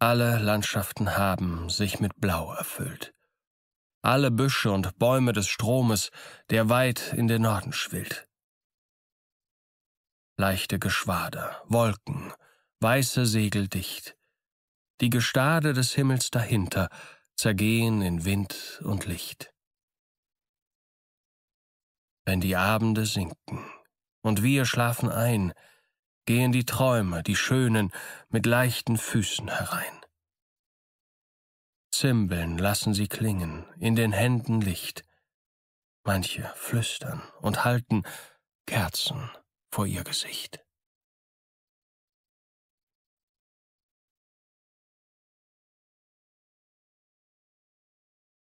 Alle Landschaften haben sich mit Blau erfüllt. Alle Büsche und Bäume des Stromes, der weit in den Norden schwillt. Leichte Geschwader, Wolken, weiße Segel dicht. Die Gestade des Himmels dahinter zergehen in Wind und Licht. Wenn die Abende sinken und wir schlafen ein, gehen die Träume, die Schönen, mit leichten Füßen herein. Zimbeln lassen sie klingen, in den Händen Licht. Manche flüstern und halten Kerzen vor ihr Gesicht.